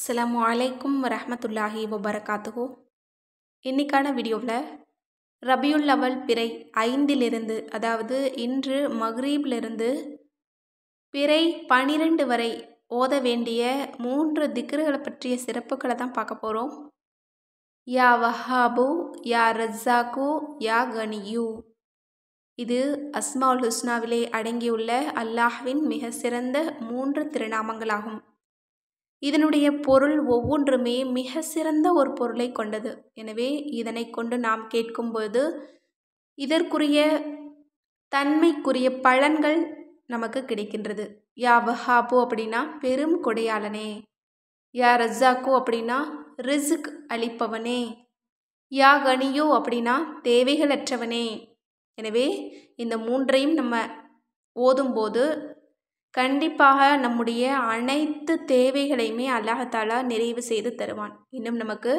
அஸ்லாம் அலைக்கும் வரமத்துல்லாஹி வபரகாத்துகோ இன்றைக்கான வீடியோவில் ரபியுல் லவல் பிறை ஐந்திலிருந்து அதாவது இன்று மஹ்ரீப்லிருந்து பிறை பனிரெண்டு வரை ஓத வேண்டிய மூன்று திக்ருகளை பற்றிய சிறப்புகளை தான் பார்க்க போகிறோம் யா வஹாபு யா ரஜாக்கு யா கனியு இது அஸ்மாவுல் ஹுஸ்னாவிலே அடங்கியுள்ள அல்லாஹ்வின் மிக சிறந்த மூன்று திருநாமங்களாகும் இதனுடைய பொருள் ஒவ்வொன்றுமே மிக சிறந்த ஒரு பொருளை கொண்டது எனவே இதனை கொண்டு நாம் கேட்கும்போது இதற்குரிய தன்மைக்குரிய பலன்கள் நமக்கு கிடைக்கின்றது யா வஹாபோ அப்படின்னா பெரும் கொடையாளனே யா ரஸ்ஸாக்கு அப்படின்னா ரிசுக் அளிப்பவனே யா கனியோ அப்படின்னா தேவைகளற்றவனே எனவே இந்த மூன்றையும் நம்ம ஓதும்போது கண்டிப்பாக நம்முடைய அனைத்து தேவைகளையுமே அல்லாஹாலா நிறைவு செய்து தருவான் இன்னும் நமக்கு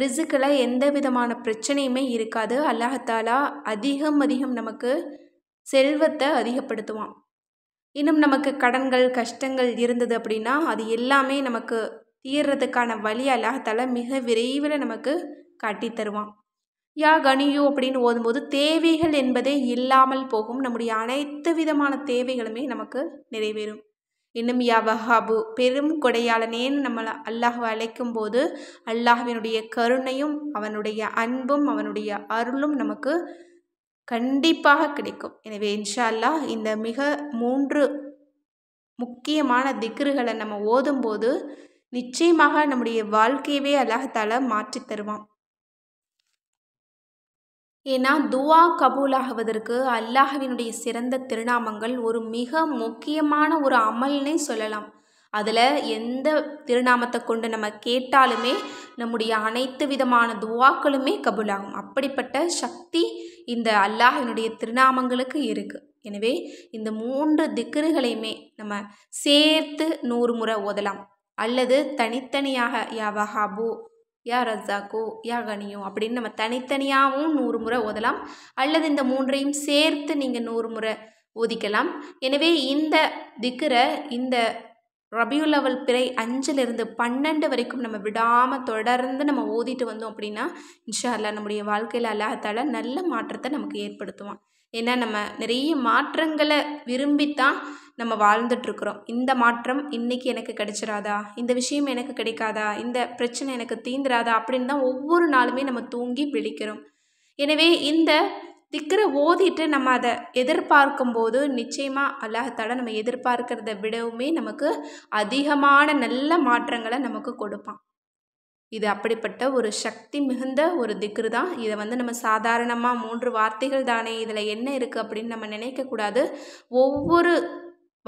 ரிசுக்கில் எந்த விதமான பிரச்சனையுமே இருக்காது அல்லாஹாலா அதிகம் அதிகம் நமக்கு செல்வத்தை அதிகப்படுத்துவான் இன்னும் நமக்கு கடன்கள் கஷ்டங்கள் இருந்தது அப்படின்னா அது எல்லாமே நமக்கு தீர்றதுக்கான வழி அல்லாஹாலா மிக விரைவில் நமக்கு காட்டி தருவான் யா கணியு அப்படின்னு ஓதும்போது தேவைகள் என்பதே இல்லாமல் போகும் நம்முடைய அனைத்து விதமான தேவைகளுமே நமக்கு நிறைவேறும் இன்னும் யா வஹாபு பெரும் கொடையாளனேன்னு நம்மளை அல்லாஹுவை அழைக்கும் போது அல்லாஹுவினுடைய கருணையும் அவனுடைய அன்பும் அவனுடைய அருளும் நமக்கு கண்டிப்பாக கிடைக்கும் எனவே இன்ஷா அல்லாஹ் இந்த மிக மூன்று முக்கியமான திக்ருகளை நம்ம ஓதும்போது நிச்சயமாக நம்முடைய வாழ்க்கையவே அல்லாஹால மாற்றித் தருவான் ஏன்னா துவா கபூலாகுவதற்கு அல்லாஹுவினுடைய சிறந்த திருநாமங்கள் ஒரு மிக முக்கியமான ஒரு அமல்னே சொல்லலாம் அதில் எந்த திருநாமத்தை கொண்டு நம்ம கேட்டாலுமே நம்முடைய அனைத்து விதமான துவாக்களுமே கபூலாகும் அப்படிப்பட்ட சக்தி இந்த அல்லாஹினுடைய திருநாமங்களுக்கு இருக்குது எனவே இந்த மூன்று திக்கருகளையுமே நம்ம சேர்த்து நூறு முறை ஓதலாம் அல்லது தனித்தனியாக யா வஹாபு யா ரஜாக்கோ யா கணியோ அப்படின்னு நம்ம தனித்தனியாகவும் நூறு முறை ஓதலாம் அல்லது இந்த மூன்றையும் சேர்த்து நீங்கள் நூறு முறை ஓதிக்கலாம் எனவே இந்த திக்கரை இந்த ரபியூ லெவல் பிறை அஞ்சிலிருந்து பன்னெண்டு வரைக்கும் நம்ம விடாமல் தொடர்ந்து நம்ம ஓதிட்டு வந்தோம் அப்படின்னா இன்ஷா அல்லா நம்முடைய வாழ்க்கையில் அல்லாஹால நல்ல மாற்றத்தை நமக்கு ஏற்படுத்துவான் ஏன்னா நம்ம நிறைய மாற்றங்களை விரும்பித்தான் நம்ம வாழ்ந்துட்டுருக்குறோம் இந்த மாற்றம் இன்றைக்கி எனக்கு கிடைச்சிடாதா இந்த விஷயம் எனக்கு கிடைக்காதா இந்த பிரச்சனை எனக்கு தீந்துராதா அப்படின்னு தான் ஒவ்வொரு நாளுமே நம்ம தூங்கி விழிக்கிறோம் எனவே இந்த திக்கரை ஓதிட்டு நம்ம அதை எதிர்பார்க்கும் போது நிச்சயமாக அல்லாஹத்தால் நம்ம எதிர்பார்க்கிறத விடவுமே நமக்கு அதிகமான நல்ல மாற்றங்களை நமக்கு கொடுப்பான் இது அப்படிப்பட்ட ஒரு சக்தி மிகுந்த ஒரு திக்ரு தான் இதை வந்து நம்ம சாதாரணமாக மூன்று வார்த்தைகள் தானே இதில் என்ன இருக்குது அப்படின்னு நம்ம நினைக்கக்கூடாது ஒவ்வொரு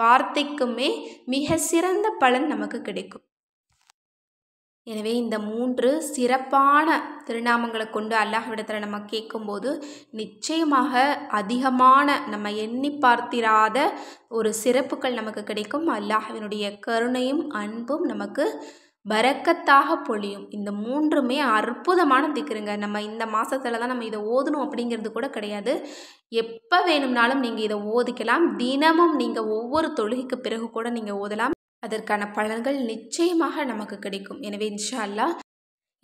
வார்த்தைக்குமே மிக சிறந்த பலன் நமக்கு கிடைக்கும் எனவே இந்த மூன்று சிறப்பான திருநாமங்களை கொண்டு அல்லாஹ்விடத்தில் நம்ம கேட்கும்போது நிச்சயமாக அதிகமான நம்ம எண்ணி பார்த்திராத ஒரு சிறப்புகள் நமக்கு கிடைக்கும் அல்லாஹ்வினுடைய கருணையும் அன்பும் நமக்கு பரக்கத்தாக பொழியும் இந்த மூன்றுமே அற்புதமான திக்குருங்க நம்ம இந்த மாதத்தில் தான் நம்ம இதை ஓதணும் அப்படிங்கிறது கூட கிடையாது எப்போ வேணும்னாலும் நீங்கள் இதை ஓதிக்கலாம் தினமும் நீங்கள் ஒவ்வொரு தொழுகைக்கு பிறகு கூட நீங்கள் ஓதலாம் அதற்கான பலன்கள் நிச்சயமாக நமக்கு கிடைக்கும் எனவே இன்ஷா அல்லா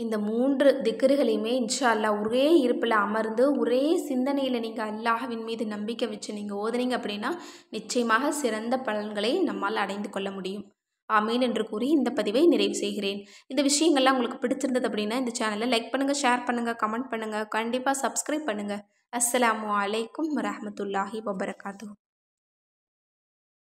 இந்த மூன்று திக்கர்களையுமே இன்ஷா அல்லா ஒரே இருப்பில் அமர்ந்து ஒரே சிந்தனையில் நீங்கள் அல்லாஹவின் மீது நம்பிக்கை வச்சு நீங்கள் ஓதுனீங்க அப்படின்னா நிச்சயமாக சிறந்த பலன்களை நம்மால் அடைந்து கொள்ள முடியும் ஆமீன் என்று கூறி இந்த பதிவை நிறைவு செய்கிறேன் இந்த விஷயங்கள்லாம் உங்களுக்கு பிடிச்சிருந்தது அப்படின்னா இந்த சேனலை லைக் பண்ணுங்கள் ஷேர் பண்ணுங்கள் கமெண்ட் பண்ணுங்கள் கண்டிப்பாக சப்ஸ்கிரைப் பண்ணுங்கள் அஸ்லாம் வலைக்கம் வரமத்துல்லாஹி வபரகாத்து